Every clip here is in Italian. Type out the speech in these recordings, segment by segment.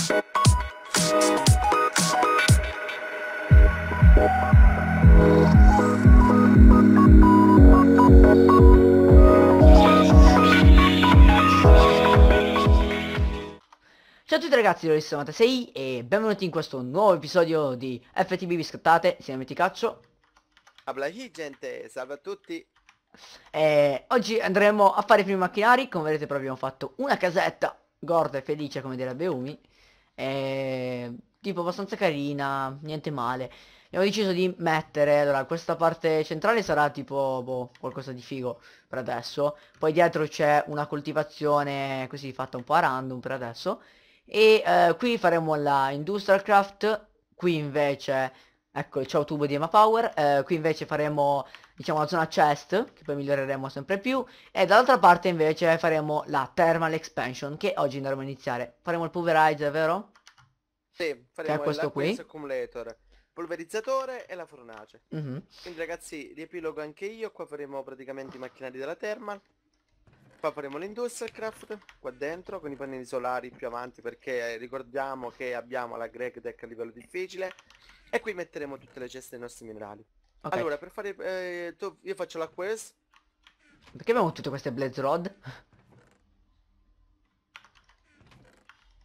Ciao a tutti ragazzi, io sono 96 e benvenuti in questo nuovo episodio di FTB Biscottate, siamo insieme a Ticaccio. Ablahi gente, salve a tutti. E oggi andremo a fare i primi macchinari, come vedete proprio abbiamo fatto una casetta, gorda e felice come direbbe Umi eh, tipo abbastanza carina, niente male. Abbiamo deciso di mettere, allora questa parte centrale sarà tipo, boh, qualcosa di figo per adesso. Poi dietro c'è una coltivazione così fatta un po' a random per adesso. E eh, qui faremo la industrial craft, qui invece Ecco, il ciao tubo di Ema Power, eh, qui invece faremo diciamo la zona chest, che poi miglioreremo sempre più, e dall'altra parte invece faremo la thermal expansion, che oggi andremo a iniziare. Faremo il pulverizer, vero? Sì, faremo questo qui. accumulator, polverizzatore e la fornace. Mm -hmm. Quindi ragazzi, riepilogo anche io, qua faremo praticamente i macchinari della thermal, Qua faremo l'industrial craft qua dentro con i pannelli solari più avanti perché eh, ricordiamo che abbiamo la Greg Deck a livello difficile e qui metteremo tutte le ceste dei nostri minerali. Okay. Allora, per fare... Eh, tu, io faccio la quest. Perché abbiamo tutte queste blaze rod?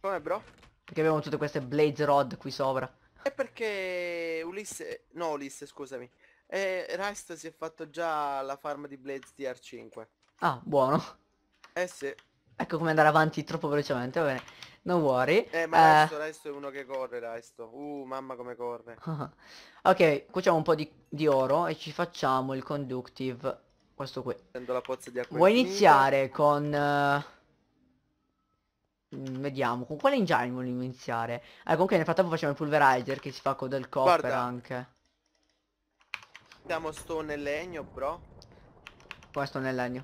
Come bro? Perché abbiamo tutte queste blaze rod qui sopra? È perché Ulisse... No Ulisse, scusami. Eh, Rust si è fatto già la farm di blaze r 5 Ah, buono. Eh sì. Ecco come andare avanti troppo velocemente, va bene non worry. Eh, ma eh. adesso, adesso è uno che corre, Laisto. Uh, mamma come corre. ok, facciamo un po' di, di, oro e ci facciamo il conductive. Questo qui. La Vuoi in iniziare con... Uh... Vediamo, con quale engine vogliamo iniziare? Ah, comunque nel frattempo facciamo il pulverizer che si fa con del copper Guarda. anche. Siamo stone e legno, bro. Questo nel e legno.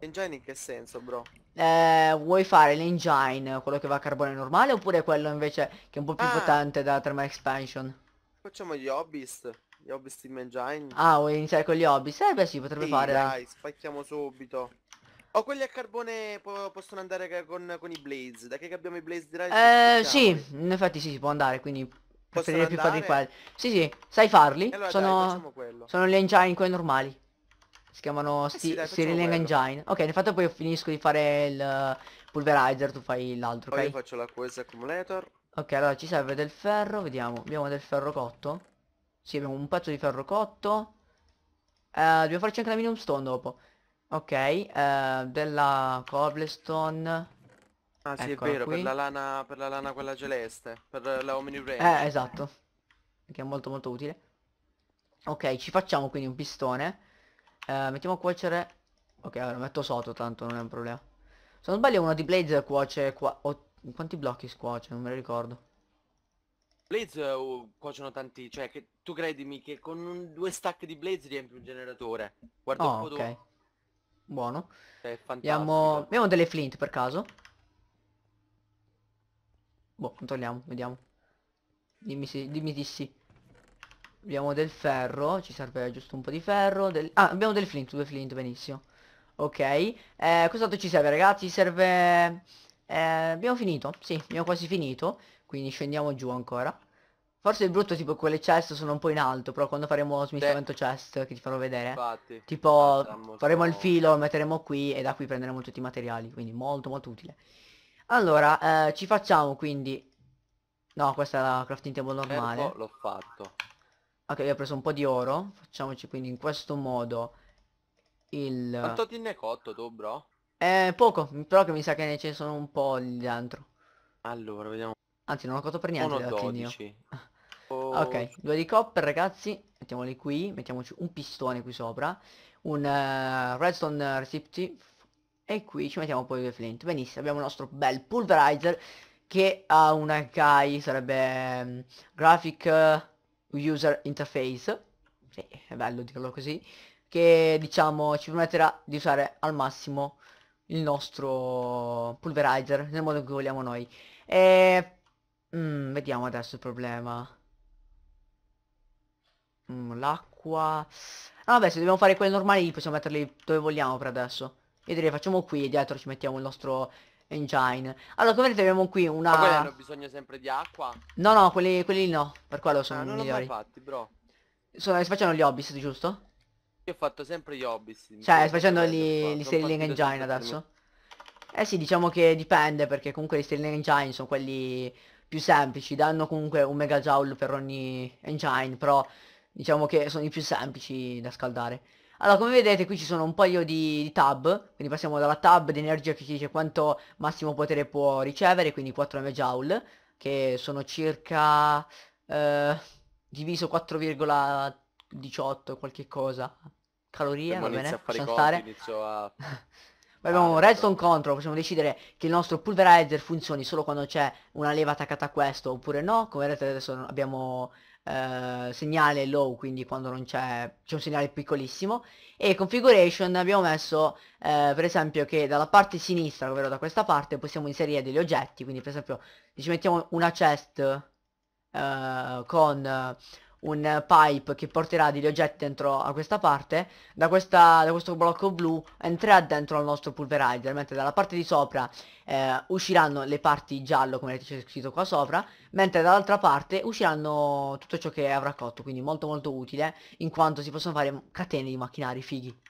Engine in che senso, bro? eh, vuoi fare l'engine, quello che va a carbone normale, oppure quello invece che è un po' più ah. potente da thermal expansion? Facciamo gli hobbyist, gli hobbyist in engine. Ah, vuoi iniziare con gli hobbyist? Eh beh sì, potrebbe sì, fare. dai, spacchiamo subito. O oh, quelli a carbone po possono andare con, con, i blaze, da che abbiamo i blaze di Rise? Eh sì, in effetti sì, si può andare, quindi preferire più farli quelli. Sì, sì, sai farli, allora sono, dai, sono gli engine quelli normali. Si chiamano eh sì, Engine. Ok, nel frattempo io finisco di fare il eh, pulverizer, tu fai l'altro, Poi okay? faccio la Quest Accumulator. Ok, allora ci serve del ferro, vediamo. Abbiamo del ferro cotto. Sì, abbiamo un pezzo di ferro cotto. Eh, dobbiamo farci anche la minimum stone dopo. Ok, eh, della cobblestone. Ah sì, Eccola è vero, qui. per la, lana, per la lana quella celeste, per la omni range. Eh, esatto. Che è molto molto utile. Ok, ci facciamo quindi un pistone eh, mettiamo a cuocere ok ora allora, metto sotto tanto non è un problema se non sbaglio uno di Blaze cuoce qua oh, quanti blocchi scuoce non me lo ricordo Blaze uh, cuociono tanti cioè che, tu credimi che con un, due stack di Blaze riempi un generatore guarda oh, un po' ok tu. buono è abbiamo... abbiamo delle flint per caso boh controlliamo vediamo dimmi, sì, dimmi di sì Abbiamo del ferro, ci serve giusto un po' di ferro. Del... Ah, abbiamo del flint, due flint, benissimo. Ok, eh, cos'altro ci serve ragazzi? Serve... Eh, abbiamo finito, sì, abbiamo quasi finito, quindi scendiamo giù ancora. Forse è brutto tipo quelle chest sono un po' in alto, però quando faremo lo smistamento chest che ti farò vedere, Infatti, tipo faremo il filo, metteremo qui e da qui prenderemo tutti i materiali, quindi molto molto utile. Allora, eh, ci facciamo quindi... No, questa è la crafting table normale. L'ho fatto. Ok, io ho preso un po' di oro. Facciamoci quindi in questo modo il... Quanto ti ne cotto tu, bro? Eh, poco, però che mi sa che ne ce sono un po' lì dentro. Allora, vediamo. Anzi, non ho cotto per niente. 12. Oh. Ok, due di copper, ragazzi. Mettiamoli qui. Mettiamoci un pistone qui sopra. Un uh, redstone receptive. E qui ci mettiamo poi due flint. Benissimo, abbiamo il nostro bel pulverizer che ha una guy, sarebbe um, graphic... Uh, user interface, sì, è bello dirlo così, che diciamo ci permetterà di usare al massimo il nostro pulverizer nel modo in cui vogliamo noi. E... Mm, vediamo adesso il problema. Mm, L'acqua... Ah vabbè, se dobbiamo fare quelle normali possiamo metterli dove vogliamo per adesso. Io direi facciamo qui e dietro ci mettiamo il nostro engine. Allora, come vedete abbiamo qui una... Ma hanno bisogno sempre di acqua? No, no, quelli, quelli no. Per quello ah, sono ah, non migliori. Non fatti, bro. Sono, facendo gli hobbyist, giusto? Io ho fatto sempre gli hobbyist. Cioè, facendo gli, gli Sterling Engine adesso? Eh sì, diciamo che dipende, perché comunque gli Sterling Engine sono quelli più semplici. Danno comunque un mega megajoule per ogni engine, però diciamo che sono i più semplici da scaldare. Allora come vedete qui ci sono un paio di, di tab Quindi passiamo dalla tab di energia che ci dice quanto massimo potere può ricevere Quindi 4 MJ Che sono circa eh, diviso 4,18 qualche cosa Calorie, eh, va bene, lasciamo stare inizio a... Poi abbiamo un redstone control, possiamo decidere che il nostro pulverizer funzioni solo quando c'è una leva attaccata a questo oppure no, come vedete adesso abbiamo eh, segnale low, quindi quando non c'è, c'è un segnale piccolissimo, e configuration abbiamo messo eh, per esempio che dalla parte sinistra, ovvero da questa parte, possiamo inserire degli oggetti, quindi per esempio ci mettiamo una chest eh, con un pipe che porterà degli oggetti dentro a questa parte da, questa, da questo blocco blu entrerà dentro al nostro pulverizer mentre dalla parte di sopra eh, usciranno le parti giallo come c'è scritto qua sopra mentre dall'altra parte usciranno tutto ciò che avrà cotto quindi molto molto utile in quanto si possono fare catene di macchinari fighi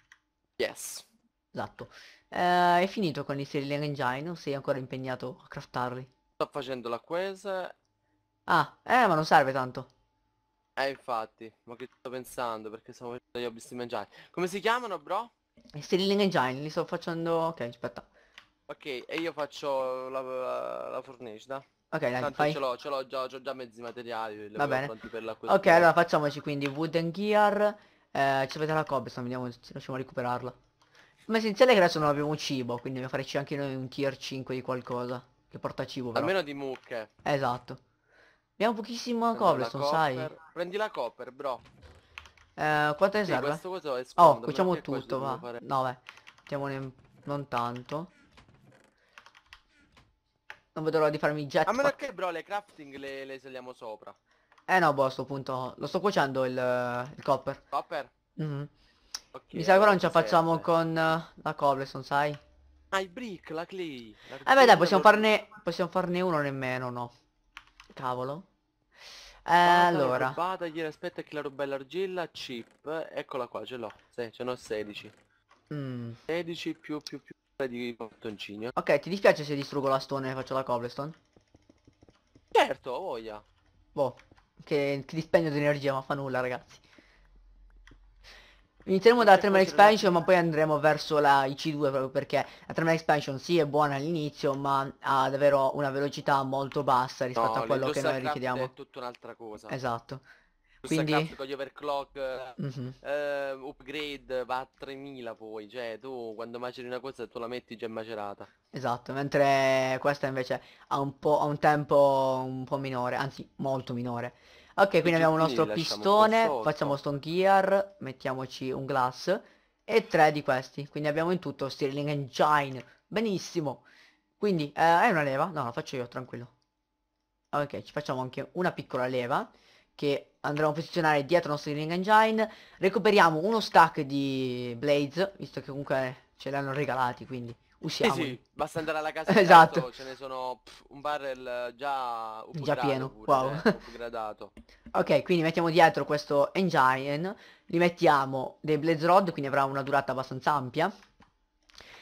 yes esatto eh, è finito con i serial engine o sei ancora impegnato a craftarli sto facendo la quest ah eh ma non serve tanto eh infatti, ma che sto pensando perché stavo facendo gli hobby mangiare. Come si chiamano bro? Stealing Engine, li sto facendo... ok aspetta. Ok, e io faccio la, la, la fornice, da? Ok, dai, Tanto fai. ce l'ho, ce l'ho già, ho già mezzi materiali. Va bene. ok, allora facciamoci quindi Wooden Gear. Eh, ci avete la cobblestone, vediamo se riusciamo a recuperarla. Ma essenziale che adesso non abbiamo cibo, quindi dobbiamo farci anche noi un tier 5 di qualcosa. Che porta cibo però. Almeno di mucche. Esatto. Abbiamo pochissimo cobblestone, sai. Prendi la copper, bro. Eh, quanto ne sì, serve? oh, facciamo tutto, va. No, beh. Mettiamone non tanto. Non vedo l'ora di farmi jet. A ah, meno che, bro, le crafting le, le saliamo sopra. Eh no, boh, sto punto. Lo sto cuocendo il, eh, il copper. Copper? Mm -hmm. okay, Mi sa che non ce la facciamo con uh, la cobblestone, sai? Ah, i brick, la clay. La eh beh, dai, possiamo farne, possiamo farne uno nemmeno, no? Cavolo. Eh, Bada, allora. Vada, gli aspetta che la rubella argilla, chip, eccola qua, ce l'ho. Sì, ce n'ho 16. Mm. 16 più più più di bottoncini. Ok, ti dispiace se distruggo la stone e faccio la cobblestone? Certo, voglia. Boh, che, ti dispendio di energia ma fa nulla ragazzi. Inizieremo dalla Tremor Expansion ma poi andremo verso la IC2 proprio perché la Tremor Expansion sì è buona all'inizio ma ha davvero una velocità molto bassa rispetto no, a quello che noi richiediamo. è tutta un'altra cosa. Esatto. Quindi... con gli overclock, uh -huh. eh, upgrade va a 3000 poi, cioè tu quando maceri una cosa tu la metti già macerata. Esatto, mentre questa invece ha un, ha un tempo un po' minore, anzi molto minore. Ok, quindi e abbiamo il nostro pistone, facciamo stone gear, mettiamoci un glass e tre di questi. Quindi abbiamo in tutto steering engine. Benissimo. Quindi eh, è una leva? No, la faccio io, tranquillo. Ok, ci facciamo anche una piccola leva che andremo a posizionare dietro il nostro steering engine. Recuperiamo uno stack di blades, visto che comunque ce l'hanno regalati, quindi Usciamo. Sì, sì, basta andare alla casa esatto. Canto, ce ne sono pff, un barrel già, già pieno, pure, wow. Eh, ok, quindi mettiamo dietro questo engine, Li mettiamo dei blaze rod, quindi avrà una durata abbastanza ampia.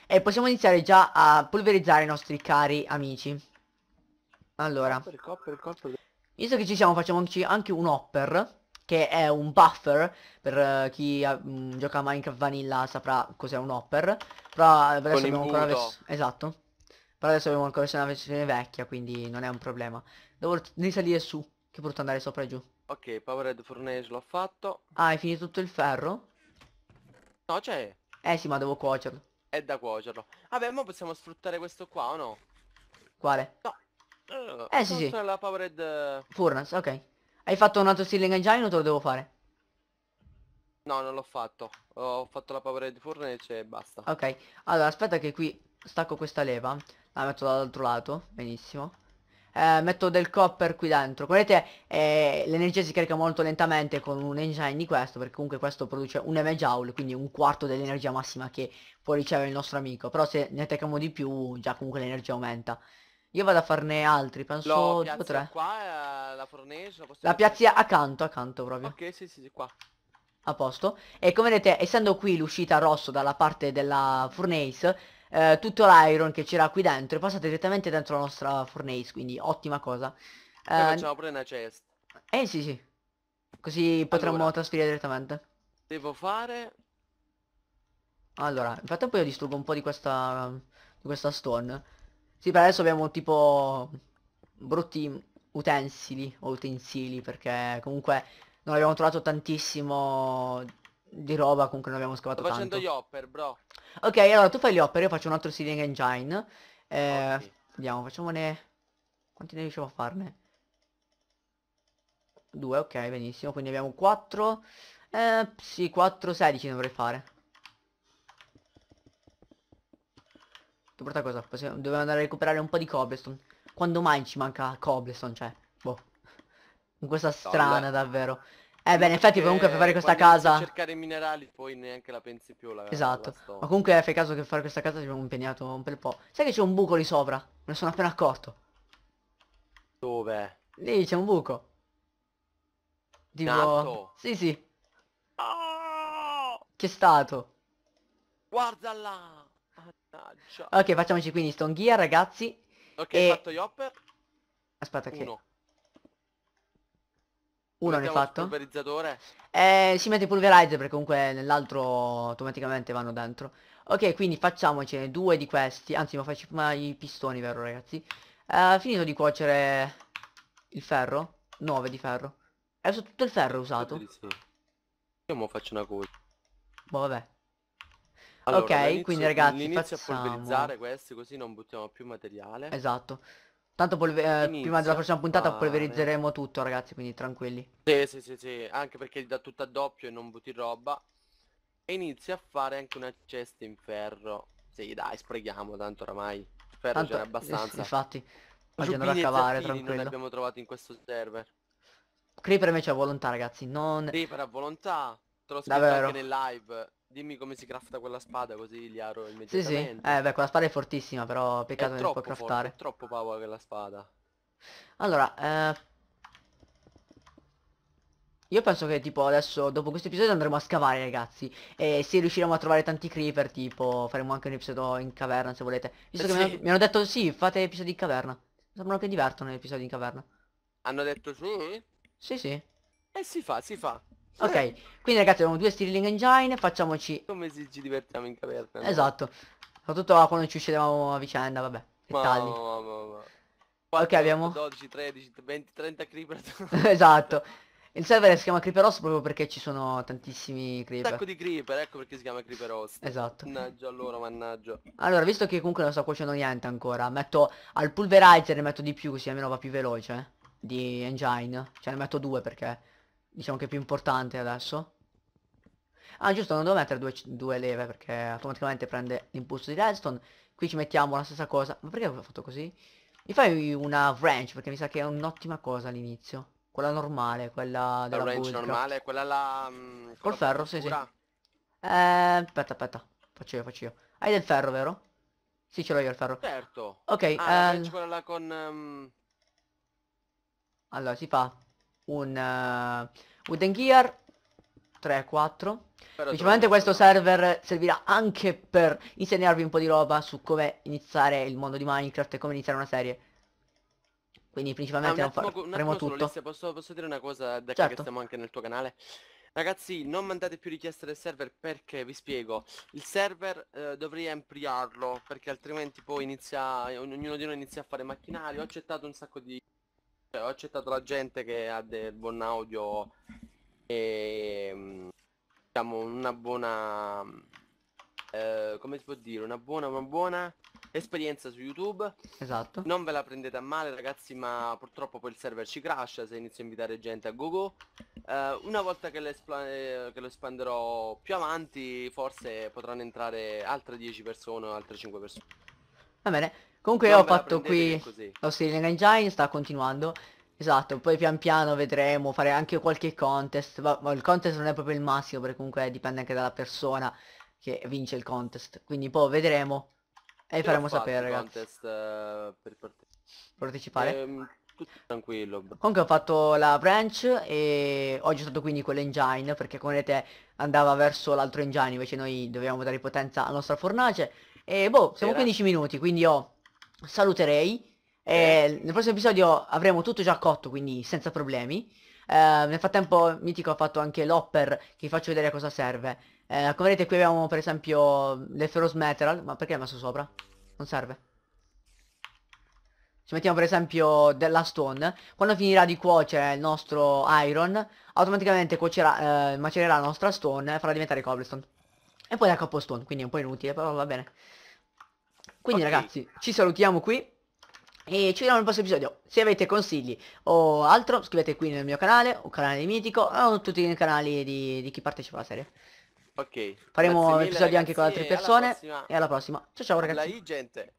E possiamo iniziare già a polverizzare i nostri cari amici. Allora. Visto che ci siamo facciamoci anche un hopper che è un buffer, per eh, chi mh, eh, mm, gioca a Minecraft Vanilla saprà cos'è un hopper, però eh, adesso abbiamo ancora esatto. Però adesso abbiamo ancora una versione vecchia, quindi non è un problema. Devo risalire su, che brutto andare sopra e giù. Ok, powered Furnace l'ho fatto. Ah, hai finito tutto il ferro? No, c'è. Eh sì, ma devo cuocerlo. È da cuocerlo. Vabbè, ma possiamo sfruttare questo qua o no? Quale? No. Uh, eh sì, sì. la Powered... Furnace, ok. Hai fatto un altro stealing engine o te lo devo fare? No, non l'ho fatto. Ho fatto la power di furnace e basta. Ok, allora aspetta che qui stacco questa leva. La metto dall'altro lato, benissimo. Eh, metto del copper qui dentro. Come vedete eh, l'energia si carica molto lentamente con un engine di questo, perché comunque questo produce un MJ, quindi un quarto dell'energia massima che può ricevere il nostro amico. Però se ne attacchiamo di più, già comunque l'energia aumenta. Io vado a farne altri, penso due o tre. Qua eh, la fornese. La, la piazzi accanto, accanto proprio. Ok, sì, sì, sì, qua. A posto. E come vedete, essendo qui l'uscita rosso dalla parte della furnace, eh, tutto l'iron che c'era qui dentro è passato direttamente dentro la nostra furnace, quindi ottima cosa. Eh, facciamo pure una chest. Eh sì, sì. Così potremmo allora, trasferire direttamente. Devo fare... Allora, infatti poi io distruggo un po' di questa... di questa stone. Sì, per adesso abbiamo tipo brutti utensili o utensili perché comunque non abbiamo trovato tantissimo di roba, comunque non abbiamo scavato Sto facendo tanto. gli hopper, bro. Ok, allora tu fai gli hopper, io faccio un altro sealing engine. Eh, okay. Vediamo, facciamone... Quanti ne riusciamo a farne? Due, ok, benissimo. Quindi abbiamo 4. Eh, sì, 4, 16 dovrei fare. brutta cosa, possiamo, dobbiamo andare a recuperare un po' di cobblestone. Quando mai ci manca cobblestone, cioè, boh. In questa strana Tolle. davvero. Eh beh, in effetti comunque per fare questa casa... cercare minerali poi neanche la pensi più la Esatto. La Ma comunque fai caso che per fare questa casa ci abbiamo impegnato un bel po'. Sai che c'è un buco lì sopra? Me ne sono appena accorto. Dove? Lì c'è un buco. Tipo... Nato. Sì, sì. Oh! Che è stato? Guarda là! Mannaggia. Ok, facciamoci quindi stone gear, ragazzi. Ok, e... fatto Yopper. Aspetta che... Uno. Uno ne ho fatto? pulverizzatore? Eh, si mette il pulverizer perché comunque nell'altro automaticamente vanno dentro. Ok, quindi facciamocene due di questi. Anzi, ma faccio ma i pistoni, vero ragazzi? Ha uh, eh, finito di cuocere il ferro? 9 di ferro. Adesso tutto il ferro è usato. Io mo faccio una cosa. Boh, vabbè. Allora, ok, quindi ragazzi inizio facciamo... a polverizzare questi così non buttiamo più materiale. Esatto. Tanto polver... eh, prima della prossima puntata fare... polverizzeremo tutto ragazzi, quindi tranquilli. Sì, sì, sì, sì, anche perché da tutto a doppio e non butti roba. E inizia a fare anche una cesta in ferro. Sì, dai, sprechiamo tanto oramai. Il ferro tanto... c'era eh, abbastanza. Infatti, Facendo a cavare, tranquillo. Non abbiamo trovato in questo server. Creeper invece a volontà, ragazzi, non... Creeper a volontà, te l'ho scritto anche nel live. Dimmi come si crafta quella spada così gli aro Sì, sì. Eh, beh, quella spada è fortissima, però peccato che non si può craftare. Forte, troppo power quella spada. Allora, eh... Io penso che tipo adesso, dopo questo episodio andremo a scavare, ragazzi. E se riusciremo a trovare tanti creeper, tipo, faremo anche un episodio in caverna, se volete. Visto sì. che mi hanno, mi hanno detto, sì, fate episodi in caverna. Sembrano che divertono gli episodi in caverna. Hanno detto sì? Sì, sì. E eh, si fa, si fa. Ok, quindi ragazzi abbiamo due Stirling Engine, facciamoci... Come ci, ci divertiamo in caverna. Esatto. Soprattutto quando ci uccidevamo a vicenda, vabbè. Dettagli. Ma, ma, ma, ma. 4, ok, abbiamo... 12, 13, 20, 30 creeper. esatto. Il server si chiama Creeper Host proprio perché ci sono tantissimi creeper. Un sacco di creeper, ecco perché si chiama Creeper Host. Esatto. Mannaggia allora, mannaggia. Allora, visto che comunque non sto cuocendo niente ancora, metto al pulverizer ne metto di più così almeno va più veloce. Eh, di engine. Cioè ne metto due perché diciamo che è più importante adesso. Ah giusto, non devo mettere due, due leve perché automaticamente prende l'impulso di redstone. Qui ci mettiamo la stessa cosa. Ma perché ho fatto così? Mi fai una wrench perché mi sa che è un'ottima cosa all'inizio. Quella normale, quella della La wrench bullcraft. normale, quella mm, la... Mh, Col ferro, sì sì. Eh, aspetta, aspetta. Faccio io, faccio io. Hai del ferro, vero? Sì, ce l'ho io il ferro. Certo. Ok, ah, eh... quella con... Um... Allora, si fa un uh, wooden gear 3, 4 Sicuramente questo server servirà anche per insegnarvi un po' di roba su come iniziare il mondo di Minecraft e come iniziare una serie Quindi principalmente ah, non attimo, faremo tutto solo, Alessia, posso, posso, dire una cosa da certo. che stiamo anche nel tuo canale? Ragazzi non mandate più richieste del server perché vi spiego Il server eh, dovrei ampliarlo perché altrimenti poi inizia Ognuno di noi inizia a fare macchinari Ho accettato un sacco di cioè, ho accettato la gente che ha del buon audio e mm, diciamo una buona eh, come si può dire una buona una buona esperienza su youtube esatto non ve la prendete a male ragazzi ma purtroppo poi il server ci crasha se inizio a invitare gente a google eh, una volta che, eh, che lo espanderò più avanti forse potranno entrare altre 10 persone o altre 5 persone va bene Comunque ho fatto qui lo l'Australian Engine, sta continuando. Esatto, poi pian piano vedremo, fare anche qualche contest. Ma, ma il contest non è proprio il massimo, perché comunque dipende anche dalla persona che vince il contest. Quindi poi boh, vedremo e vi faremo sapere, ragazzi. Contest, uh, per parte... partecipare. Ehm, tranquillo. Comunque ho fatto la branch e oggi è stato quindi quell'engine perché come vedete andava verso l'altro engine invece noi dovevamo dare potenza alla nostra fornace e boh, siamo Era. 15 minuti quindi ho saluterei. E eh, nel prossimo episodio avremo tutto già cotto, quindi senza problemi. Eh, nel frattempo Mitico ha fatto anche l'hopper che vi faccio vedere a cosa serve. Eh, come vedete qui abbiamo per esempio le ferrous metal, ma perché l'ho messo sopra? Non serve. Ci mettiamo per esempio della stone. Quando finirà di cuocere il nostro iron, automaticamente cuocerà, eh, macererà la nostra stone e farà diventare cobblestone. E poi capo stone, quindi è un po' inutile, però va bene. Quindi okay. ragazzi, ci salutiamo qui e ci vediamo nel prossimo episodio. Se avete consigli o altro, scrivete qui nel mio canale, o canale di Mitico, o tutti i canali di, di chi partecipa alla serie. Ok. Faremo mille, episodi ragazzi, anche con altre persone. Alla e alla prossima. Ciao ciao ragazzi. Alla gente.